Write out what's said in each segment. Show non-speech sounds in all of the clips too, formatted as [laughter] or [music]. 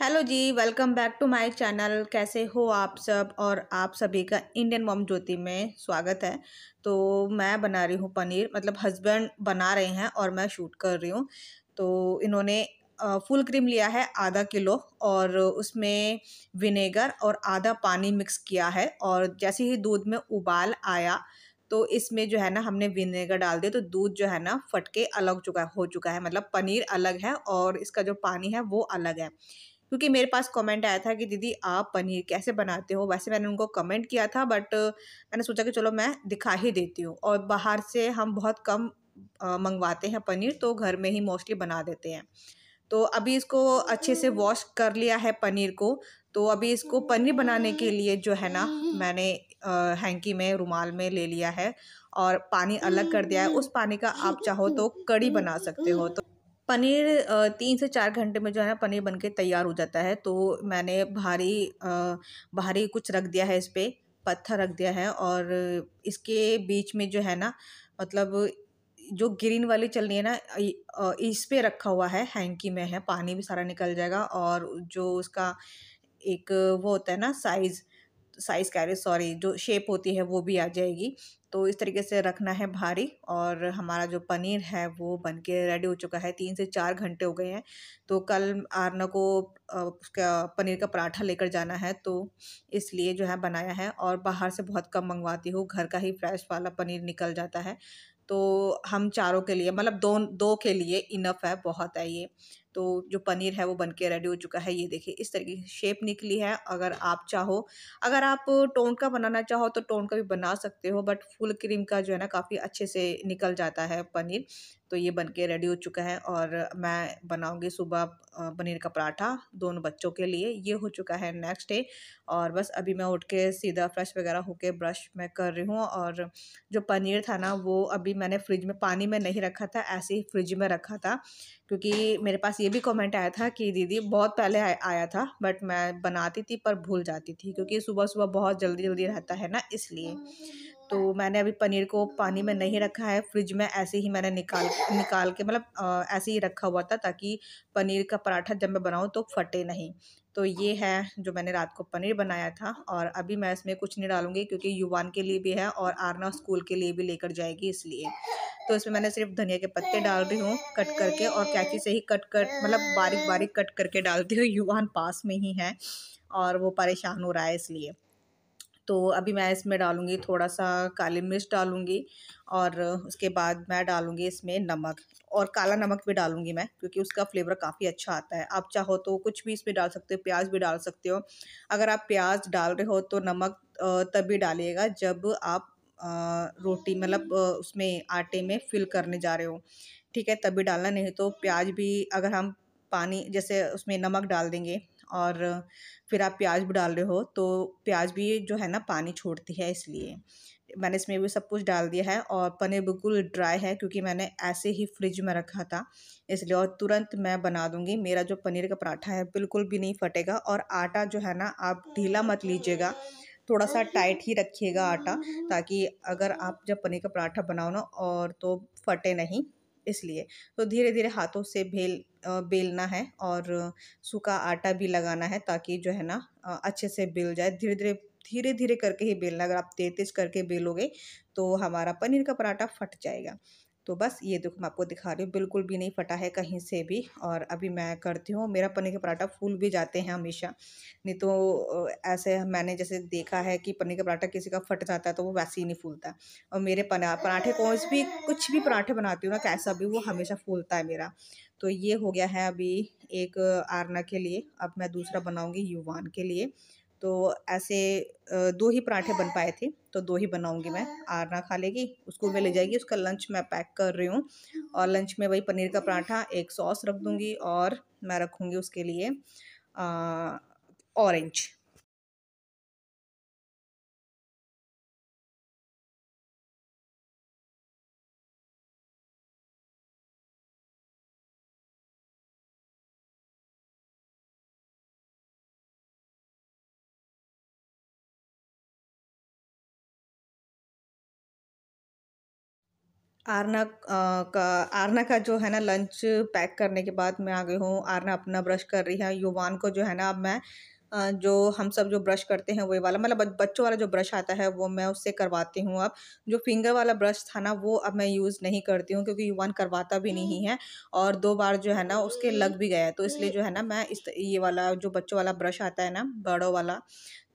Hello जी welcome back to my channel कैसे हो आप सब और आप सभी का इंडियन मॉम ज्योति में स्वागत है तो मैं बना रही हूँ पनीर मतलब हस्बैंड बना रहे हैं और मैं शूट कर रही हूँ तो इन्होंने फुल क्रीम लिया है आधा किलो और उसमें विनेगर और आधा पानी मिक्स किया है और जैसे ही दूध में उबाल आया तो इसमें जो है ना हमने विनेगर डाल दिया तो दूध जो है ना फटके अलग चुका हो चुका है मतलब पनीर अलग है और इसका जो पानी है वो अलग है क्योंकि मेरे पास कमेंट आया था कि दीदी आप पनीर कैसे बनाते हो वैसे मैंने उनको कमेंट किया था बट मैंने सोचा कि चलो मैं दिखा ही देती हूँ और बाहर से हम बहुत कम मंगवाते हैं पनीर तो घर में ही मोस्टली बना देते हैं तो अभी इसको अच्छे से वॉश हम्म। कर लिया है पनीर को तो अभी इसको पनीर बनाने के लिए जो है ना हम्म। मैंने हैंकी में रुमाल में ले लिया है और पानी अलग कर दिया है उस पानी का आप चाहो तो कड़ी बना सकते हो तो पनीर तीन से चार घंटे में जो है ना पनीर बन के तैयार हो जाता है तो मैंने भारी भारी कुछ रख दिया है इस पर पत्थर रख दिया है और इसके बीच में जो है ना मतलब जो ग्रीन वाली चलनी है ना इस पे रखा हुआ है हैंकी में है पानी भी सारा निकल जाएगा और जो उसका एक वो होता है ना साइज़ साइज़ कह रहे सॉरी जो शेप होती है वो भी आ जाएगी तो इस तरीके से रखना है भारी और हमारा जो पनीर है वो बन के रेडी हो चुका है तीन से चार घंटे हो गए हैं तो कल आरना को उसका पनीर का पराठा लेकर जाना है तो इसलिए जो है बनाया है और बाहर से बहुत कम मंगवाती हूँ घर का ही फ्रेश वाला पनीर निकल जाता है तो हम चारों के लिए मतलब दो दो के लिए इनफ है बहुत है ये तो जो पनीर है वो बन के रेडी हो चुका है ये देखिए इस तरीके की शेप निकली है अगर आप चाहो अगर आप टोंड का बनाना चाहो तो टोंड का भी बना सकते हो बट फुल क्रीम का जो है ना काफ़ी अच्छे से निकल जाता है पनीर तो ये बन के रेडी हो चुका है और मैं बनाऊंगी सुबह पनीर का पराठा दोनों बच्चों के लिए ये हो चुका है नेक्स्ट डे और बस अभी मैं उठ के सीधा फ्रेश वगैरह होके ब्रश मैं कर रही हूँ और जो पनीर था ना वो अभी मैंने फ्रिज में पानी में नहीं रखा था ऐसे ही फ्रिज में रखा था क्योंकि मेरे पास ये भी कमेंट आया था कि दीदी बहुत पहले आ, आया था बट मैं बनाती थी पर भूल जाती थी क्योंकि सुबह सुबह बहुत जल्दी जल्दी रहता है ना इसलिए तो मैंने अभी पनीर को पानी में नहीं रखा है फ्रिज में ऐसे ही मैंने निकाल निकाल के मतलब ऐसे ही रखा हुआ था ताकि पनीर का पराठा जब मैं बनाऊँ तो फटे नहीं तो ये है जो मैंने रात को पनीर बनाया था और अभी मैं इसमें कुछ नहीं डालूँगी क्योंकि युवान के लिए भी है और आरना स्कूल के लिए भी लेकर जाएगी इसलिए तो इसमें मैंने सिर्फ धनिया के पत्ते डाल रही हूँ कट करके और कैची से ही कट कट मतलब बारीक बारीक कट करके डालती हूँ युवान पास में ही है और वो परेशान हो रहा है इसलिए तो अभी मैं इसमें डालूँगी थोड़ा सा काली मिर्च डालूँगी और उसके बाद मैं डालूँगी इसमें नमक और काला नमक भी डालूँगी मैं क्योंकि उसका फ्लेवर काफ़ी अच्छा आता है आप चाहो तो कुछ भी इसमें डाल सकते हो प्याज भी डाल सकते हो अगर आप प्याज डाल रहे हो तो नमक तभी डालिएगा जब आप रोटी मतलब उसमें आटे में फिल करने जा रहे हो ठीक है तभी डालना नहीं तो प्याज भी अगर हम पानी जैसे उसमें नमक डाल देंगे और फिर आप प्याज भी डाल रहे हो तो प्याज भी जो है ना पानी छोड़ती है इसलिए मैंने इसमें भी सब कुछ डाल दिया है और पनीर बिल्कुल ड्राई है क्योंकि मैंने ऐसे ही फ्रिज में रखा था इसलिए और तुरंत मैं बना दूंगी मेरा जो पनीर का पराठा है बिल्कुल भी नहीं फटेगा और आटा जो है ना आप ढीला मत लीजिएगा थोड़ा सा टाइट ही रखिएगा आटा ताकि अगर आप जब पनीर का पराठा बनाओ ना और तो फटे नहीं इसलिए तो धीरे धीरे हाथों से भेल बेलना है और सूखा आटा भी लगाना है ताकि जो है ना अच्छे से बेल जाए धीरे धीरे धीरे धीरे करके ही बेलना अगर आप तेज तेज करके बेलोगे तो हमारा पनीर का पराठा फट जाएगा तो बस ये देखो मैं आपको दिखा रही हूँ बिल्कुल भी नहीं फटा है कहीं से भी और अभी मैं करती हूँ मेरा पनीर का पराठा फूल भी जाते हैं हमेशा नहीं तो ऐसे मैंने जैसे देखा है कि पनीर का पराठा किसी का फट जाता है तो वो वैसे ही नहीं फूलता और मेरे पराठे कौन भी कुछ भी पराठे बनाती हूँ ना कैसा भी वो हमेशा फूलता है मेरा तो ये हो गया है अभी एक आरना के लिए अब मैं दूसरा बनाऊँगी युवान के लिए तो ऐसे दो ही पराठे बन पाए थे तो दो ही बनाऊंगी मैं आरना खा लेगी उसको मैं ले जाएगी उसका लंच मैं पैक कर रही हूँ और लंच में वही पनीर का पराठा एक सॉस रख दूँगी और मैं रखूँगी उसके लिए ऑरेंज आरना का आरना का जो है ना लंच पैक करने के बाद मैं आ गई हूँ आरना अपना ब्रश कर रही है युवान को जो है ना अब मैं जो हम सब जो ब्रश करते हैं वही वाला मतलब बच्चों वाला जो ब्रश आता है वो मैं उससे करवाती हूँ अब जो फिंगर वाला ब्रश था ना वो अब मैं यूज़ नहीं करती हूँ क्योंकि युवान करवाता भी नहीं है और दो बार जो है ना उसके लग भी गया है तो इसलिए जो है ना मैं इस ये वाला जो बच्चों वाला ब्रश आता है ना बड़ों वाला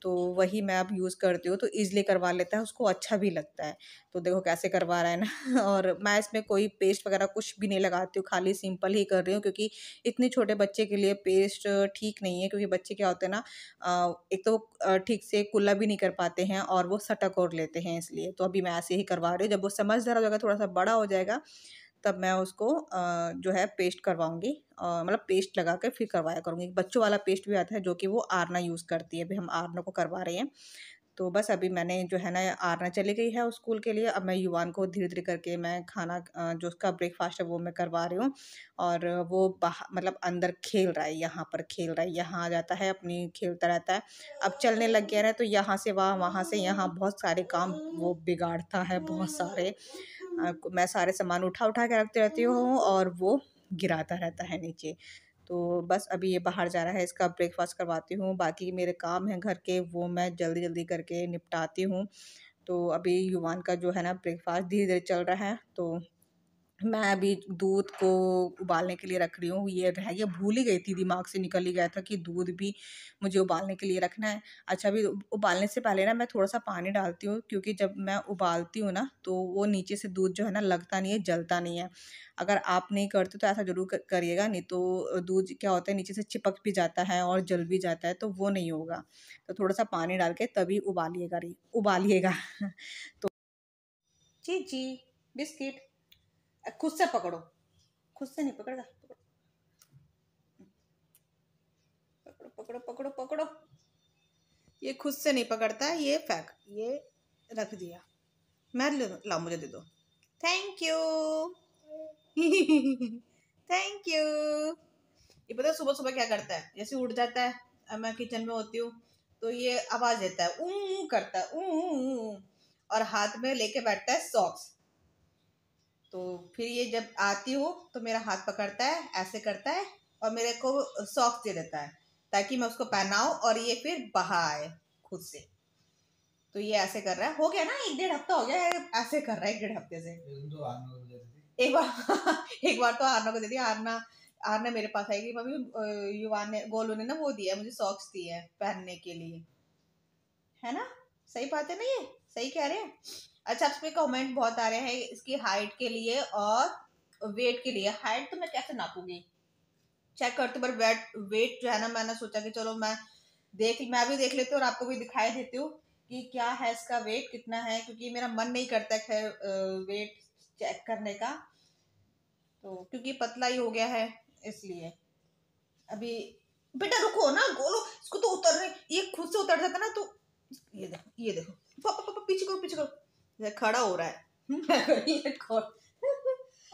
तो वही मैं अब यूज़ करती हूँ तो ईज़िली करवा लेता है उसको अच्छा भी लगता है तो देखो कैसे करवा रहा है ना [laughs] और मैं इसमें कोई पेस्ट वगैरह कुछ भी नहीं लगाती हूँ खाली सिंपल ही कर रही हूँ क्योंकि इतने छोटे बच्चे के लिए पेस्ट ठीक नहीं है क्योंकि बच्चे क्या होते हैं ना एक तो ठीक से कुल्ला भी नहीं कर पाते हैं और वो सटक और लेते हैं इसलिए तो अभी मैं ऐसे ही करवा रही हूँ जब वो समझदार हो जाएगा थोड़ा सा बड़ा हो जाएगा तब मैं उसको जो है पेस्ट करवाऊँगी मतलब पेस्ट लगा कर फिर करवाया करूँगी बच्चों वाला पेस्ट भी आता है जो कि वो आरना यूज़ करती है अभी हम आरना को करवा रहे हैं तो बस अभी मैंने जो है ना आरना चली गई है स्कूल के लिए अब मैं युवान को धीरे धीरे करके मैं खाना जो उसका ब्रेकफास्ट है वो मैं करवा रही हूँ और वो बाहर मतलब अंदर खेल रहा है यहाँ पर खेल रहा है यहाँ आ जाता है अपनी खेलता रहता है अब चलने लग गया है तो यहाँ से वहाँ वहाँ से यहाँ बहुत सारे काम वो बिगाड़ता है बहुत सारे मैं सारे सामान उठा उठा के रखती रहती हूँ हम्म। और वो गिराता रहता है नीचे तो बस अभी ये बाहर जा रहा है इसका ब्रेकफास्ट करवाती हूँ बाकी मेरे काम हैं घर के वो मैं जल्दी जल्दी करके निपटाती हूँ तो अभी युवान का जो है ना ब्रेकफास्ट धीरे धीरे चल रहा है तो मैं अभी दूध को उबालने के लिए रख रही हूँ ये रह गया भूल ही गई थी दिमाग से निकल ही गया था कि दूध भी मुझे उबालने के लिए रखना है अच्छा अभी उबालने से पहले ना मैं थोड़ा सा पानी डालती हूँ क्योंकि जब मैं उबालती हूँ ना तो वो नीचे से दूध जो है ना लगता नहीं है जलता नहीं है अगर आप नहीं करते तो ऐसा ज़रूर करिएगा नहीं तो दूध क्या होता है नीचे से चिपक भी जाता है और जल भी जाता है तो वो नहीं होगा तो थोड़ा सा पानी डाल के तभी उबालिएगा उबालिएगा [laughs] तो जी जी बिस्किट खुद से पकड़ो खुद से नहीं पकड़ रहा पकड़ो पकड़ो पकड़ो पकड़ो ये खुद से नहीं पकड़ता ये फेंक ये रख दिया मैं ले लाओ मुझे दे दो थैंक यू थैंक यू ये पता है सुबह सुबह क्या करता है जैसे उठ जाता है मैं किचन में होती हूँ तो ये आवाज़ देता है ऊ करता है ऊ और हाथ में लेके बैठता है सॉक्स तो फिर ये जब आती हो तो मेरा हाथ पकड़ता है ऐसे करता है और मेरे को सॉक्स दे देता है ताकि मैं उसको पहनाऊँ और ये फिर बहा आए खुद से तो ये ऐसे कर रहा है हो गया ना एक डेढ़ हफ्ता हो गया ऐसे कर रहा है एक डेढ़ हफ्ते से एक बार [laughs] एक बार तो आरना को दे दिया आरना आरना मेरे पास आएगी मम्मी युवा ने गोलू ने ना वो दिया मुझे सॉक्स दिए पहनने के लिए है ना सही बात है ना ये सही कह रहे हैं अच्छा आप पे कमेंट बहुत आ रहे हैं इसकी हाइट के लिए और वेट के लिए हाइट तो मैं कैसे नापूंगी चेक करते पर वेट वेट जो है ना मैंने सोचा कि चलो मैं देख मैं भी देख लेती हूँ और आपको भी दिखाई देती हूँ कि क्या है इसका वेट कितना है क्योंकि मेरा मन नहीं करता खैर वेट चेक करने का तो क्योंकि पतला ही हो गया है इसलिए अभी बेटा रुको ना गोलो इसको तो उतर ये खुद से उतर जाता ना तो ये देखो ये देखो पीछे करो पीछे करो खड़ा हो रहा है [laughs]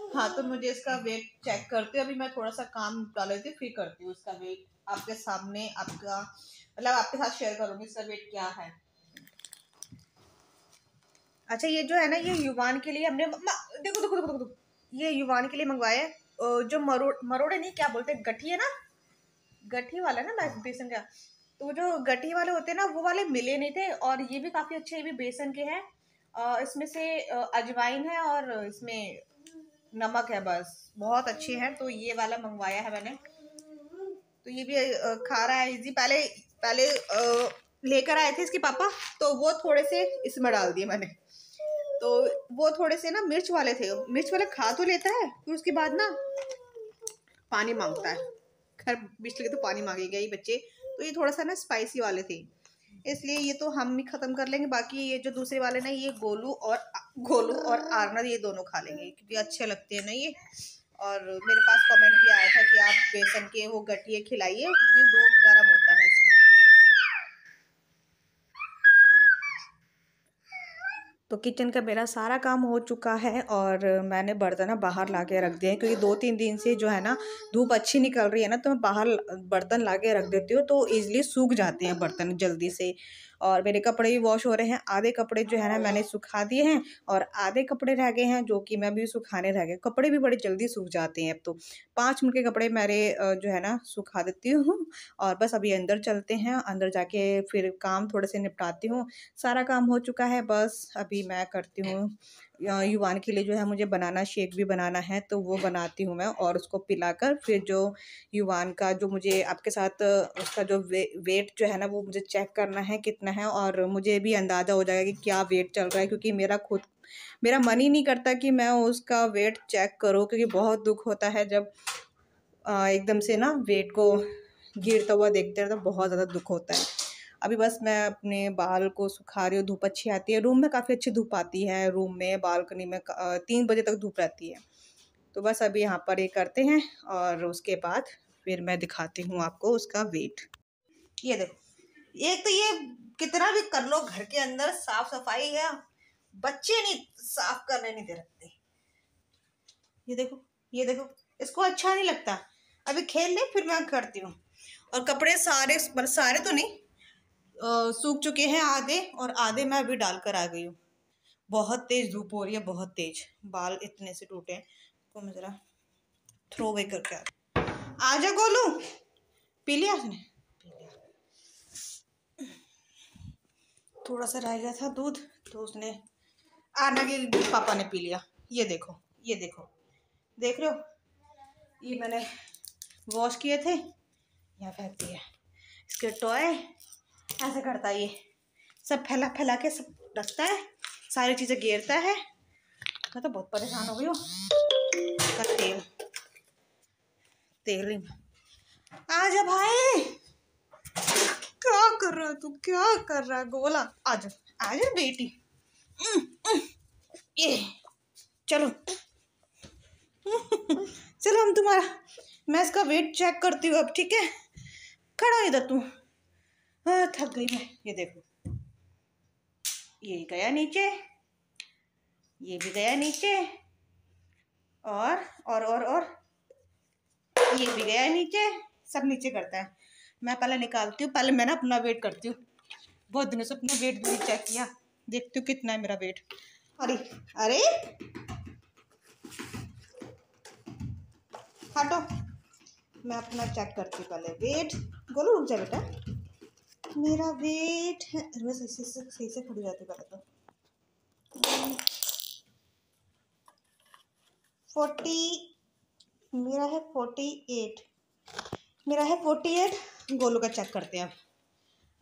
[laughs] हाँ तो मुझे इसका वेट चेक करते अभी मैं थोड़ा सा काम डाल लेती फिर करती हूँ इसका वेट आपके सामने आपका मतलब आपके साथ शेयर करूंगी इसका वेट क्या है अच्छा ये जो है ना ये युवान के लिए हमने देखो देखो देखो देखो ये युवान के लिए मंगवाया जो मरोड़ मरोड़े नहीं क्या बोलते गठी है ना गठी वाला ना मैं बेसन का तो जो गठी वाले होते हैं ना वो वाले मिले नहीं थे और ये भी काफ़ी अच्छे ये भी बेसन के हैं इसमें से अजवाइन है और इसमें नमक है बस बहुत अच्छी है तो ये वाला मंगवाया है मैंने तो ये भी खा रहा है इजी पहले पहले लेकर आए थे इसके पापा तो वो थोड़े से इसमें डाल दिए मैंने तो वो थोड़े से ना मिर्च वाले थे मिर्च वाले खा तो लेता है फिर तो उसके बाद ना पानी मांगता है खैर मिर्च लगे तो पानी मांगेगा ये बच्चे तो ये थोड़ा सा ना स्पाइसी वाले थे इसलिए ये तो हम ही ख़त्म कर लेंगे बाकी ये जो दूसरे वाले ना ये गोलू और गोलू और हाँ। आरना ये दोनों खा लेंगे क्योंकि अच्छे लगते हैं ना ये और मेरे पास कमेंट भी आया था कि आप बेसन के वो गटिए खिलाइए क्योंकि वो गर्म होते तो किचन का मेरा सारा काम हो चुका है और मैंने बर्तन बाहर ला के रख दिए हैं क्योंकि दो तीन दिन से जो है ना धूप अच्छी निकल रही है ना तो मैं बाहर बर्तन ला के रख देती हूँ तो ईज़िली सूख जाते हैं बर्तन जल्दी से और मेरे कपड़े भी वॉश हो रहे हैं आधे कपड़े जो है ना मैंने सुखा दिए हैं और आधे कपड़े रह गए हैं जो कि मैं भी सुखाने रह गए कपड़े भी बड़े जल्दी सूख जाते हैं अब तो पाँच मिनट के कपड़े मेरे जो है ना सुखा देती हूँ और बस अभी अंदर चलते हैं अंदर जाके फिर काम थोड़े से निपटाती हूँ सारा काम हो चुका है बस अभी मैं करती हूँ युवान के लिए जो है मुझे बनाना शेक भी बनाना है तो वो बनाती हूँ मैं और उसको पिलाकर फिर जो युवान का जो मुझे आपके साथ उसका जो वे, वेट जो है ना वो मुझे चेक करना है कितना है और मुझे भी अंदाज़ा हो जाएगा कि क्या वेट चल रहा है क्योंकि मेरा खुद मेरा मन ही नहीं करता कि मैं उसका वेट चेक करूँ क्योंकि बहुत दुख होता है जब एकदम से ना वेट को गिरता हुआ देखते हैं तो बहुत ज़्यादा दुख होता है अभी बस मैं अपने बाल को सुखा रही हूँ धूप अच्छी आती है रूम में काफ़ी अच्छी धूप आती है रूम में बालकनी में तीन बजे तक धूप रहती है तो बस अभी यहाँ पर ये करते हैं और उसके बाद फिर मैं दिखाती हूँ आपको उसका वेट ये देखो एक तो ये कितना भी कर लो घर के अंदर साफ सफाई है बच्चे नहीं साफ करने नहीं दे रखते ये देखो ये देखो इसको अच्छा नहीं लगता अभी खेल ले फिर मैं करती हूँ और कपड़े सारे सारे तो नहीं सूख चुके हैं आधे और आधे मैं अभी डालकर आ गई हूँ बहुत तेज़ धूप हो रही है बहुत तेज़ बाल इतने से टूटे तो मैं ज़रा थ्रो वे करके आ आ जा गोलू पी लिया उसने थोड़ा सा रह गया था दूध तो उसने आना के पापा ने पी लिया ये देखो ये देखो देख रहे हो ये मैंने वॉश किए थे यहाँ फेंक दिया इसके टॉय ऐसे करता है ये सब फैला फैला के सब रखता है सारी चीज़ें घेरता है मैं तो बहुत परेशान हो गई हूँ इसका तेल तेल आ जा भाई क्या कर रहा तू क्या कर रहा गोला आ जा आ जा बेटी ये चलो [laughs] चलो हम तुम्हारा मैं इसका वेट चेक करती हूँ अब ठीक है खड़ा इधर तू हाँ थक गई मैं ये देखो ये गया नीचे ये भी गया नीचे और और और और ये भी गया नीचे सब नीचे करता है मैं पहले निकालती हूँ पहले मैं ना अपना वेट करती हूँ बहुत दिनों से अपना वेट भी चेक किया देखती हूँ कितना है मेरा वेट अरे अरे हटो मैं अपना चेक करती हूँ पहले वेट गोलू रुक जा बेटा मेरा वेट है अरे सही से सही से खड़ी जाती पहले तो फोर्टी मेरा है फोर्टी एट मेरा है फोर्टी एट गोलू का चेक करते हैं अब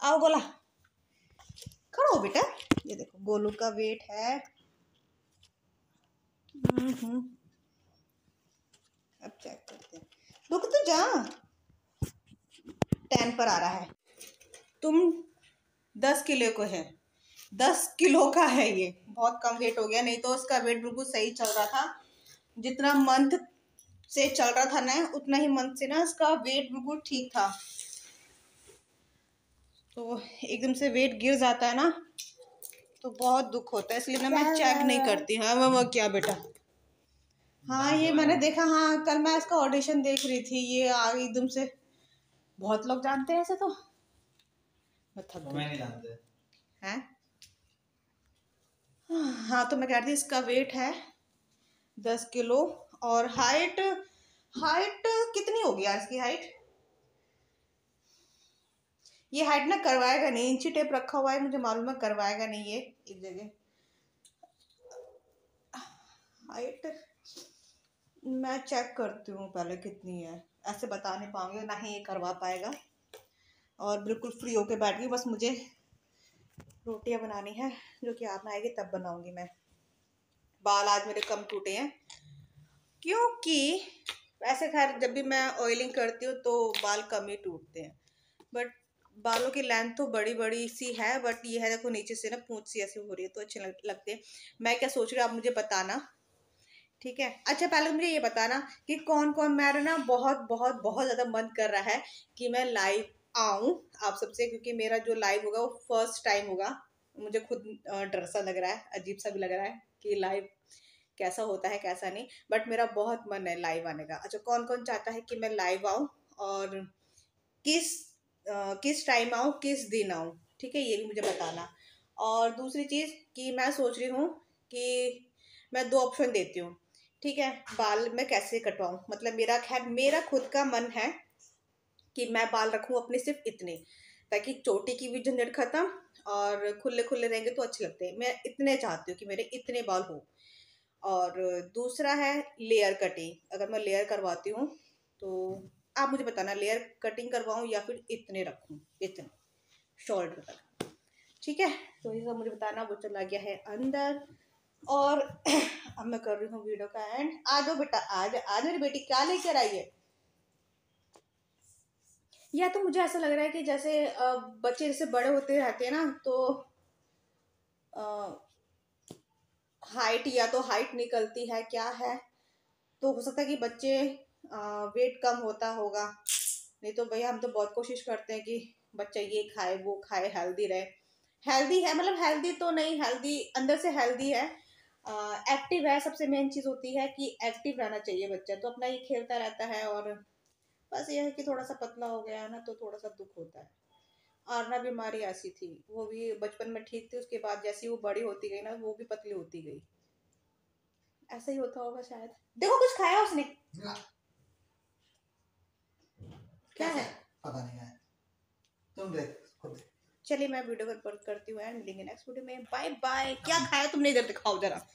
आओ गोला खड़ा हो बेटा ये देखो गोलू का वेट है हम्म, हम्म। अब चेक करते हैं रुक तो जा टेन पर आ रहा है तुम दस किलो को है दस किलो का है ये बहुत कम वेट हो गया नहीं तो उसका वेट बिल्कुल सही चल रहा था जितना मंथ से चल रहा था ना उतना ही मंथ से ना उसका वेट बिल्कुल ठीक था तो एकदम से वेट गिर जाता है ना तो बहुत दुख होता है इसलिए ना मैं चेक नहीं करती हाँ वह क्या बेटा हाँ ये मैंने देखा हाँ कल मैं इसका ऑडिशन देख रही थी ये आ एकदम से बहुत लोग जानते हैं ऐसे तो हैं हाँ तो मैं कह रही थी इसका वेट है दस किलो और हाइट हाइट कितनी होगी यार इसकी हाइट ये हाइट ना करवाएगा नहीं इंची टेप रखा हुआ है मुझे मालूम है करवाएगा नहीं ये एक जगह हाइट मैं चेक करती हूँ पहले कितनी है ऐसे बता नहीं पाऊंगी ना ही ये करवा पाएगा और बिल्कुल फ्री होके बैठ गई बस मुझे रोटियां बनानी है जो कि आप आएगी तब बनाऊंगी मैं बाल आज मेरे कम टूटे हैं क्योंकि वैसे खैर जब भी मैं ऑयलिंग करती हूँ तो बाल कम ही टूटते हैं बट बालों की लेंथ तो बड़ी बड़ी सी है बट ये है देखो नीचे से ना पूछ सी ऐसी हो रही है तो अच्छे लगते हैं मैं क्या सोच रही हूँ आप मुझे बताना ठीक है अच्छा पहले मुझे ये बताना कि कौन कौन मेरा ना बहुत बहुत बहुत ज़्यादा मन कर रहा है कि मैं लाइव आऊँ आप सबसे क्योंकि मेरा जो लाइव होगा वो फर्स्ट टाइम होगा मुझे खुद डर सा लग रहा है अजीब सा भी लग रहा है कि लाइव कैसा होता है कैसा नहीं बट मेरा बहुत मन है लाइव आने का अच्छा कौन कौन चाहता है कि मैं लाइव आऊँ और किस आ, किस टाइम आऊँ किस दिन आऊँ ठीक है ये भी मुझे बताना और दूसरी चीज़ कि मैं सोच रही हूँ कि मैं दो ऑप्शन देती हूँ ठीक है बाल मैं कैसे कटवाऊँ मतलब मेरा खैर मेरा खुद का मन है कि मैं बाल रखूँ अपने सिर्फ इतने ताकि चोटी की भी झंझट ख़त्म और खुले खुले रहेंगे तो अच्छे लगते हैं मैं इतने चाहती हूँ कि मेरे इतने बाल हो और दूसरा है लेयर कटिंग अगर मैं लेयर करवाती हूँ तो आप मुझे बताना लेयर कटिंग करवाऊँ या फिर इतने रखूँ इतने शॉर्ट तक ठीक है तो ये सब मुझे बताना वो चला गया है अंदर और [clears throat] अब मैं कर रही हूँ वीडियो का एंड आ जाओ बेटा आज आज मेरी बेटी क्या लेकर आई है या तो मुझे ऐसा लग रहा है कि जैसे बच्चे जैसे बड़े होते रहते हैं ना तो हाइट या तो हाइट निकलती है क्या है तो हो सकता है कि बच्चे वेट कम होता होगा नहीं तो भैया हम तो बहुत कोशिश करते हैं कि बच्चा ये खाए वो खाए हेल्दी रहे हेल्दी है मतलब हेल्दी तो नहीं हेल्दी अंदर से हेल्दी है एक्टिव है सबसे मेन चीज़ होती है कि एक्टिव रहना चाहिए बच्चा तो अपना ये खेलता रहता है और बस यह है कि थोड़ा सा पतला हो गया है ना तो थोड़ा सा दुख होता है आरना बीमारी ऐसी थी वो भी बचपन में ठीक थी उसके बाद जैसी वो बड़ी होती गई ना वो भी पतली होती गई ऐसा ही होता होगा शायद देखो कुछ खाया उसने क्या है पता नहीं है तुम देख चलिए मैं वीडियो पर करती हूँ एंड मिलेंगे नेक्स्ट वीडियो में बाय बाय क्या खाया तुमने इधर दिखाओ जरा